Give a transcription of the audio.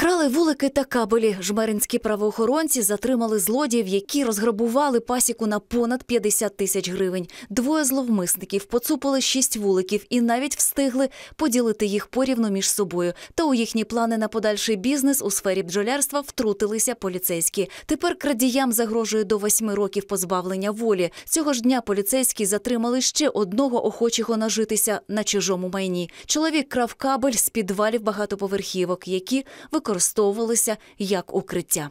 Крали вулики та кабелі. Жмеринські правоохоронці затримали злодіїв, які розграбували пасіку на понад 50 тисяч гривень. Двоє зловмисників поцупили шість вуликів і навіть встигли поділити їх порівну між собою. Та у їхні плани на подальший бізнес у сфері бджолярства втрутилися поліцейські. Тепер крадіям загрожує до восьми років позбавлення волі. Цього ж дня поліцейські затримали ще одного охочого нажитися на чужому майні. Чоловік крав кабель з підвалів багатоповерхівок, які виконували використовувалися як укриття.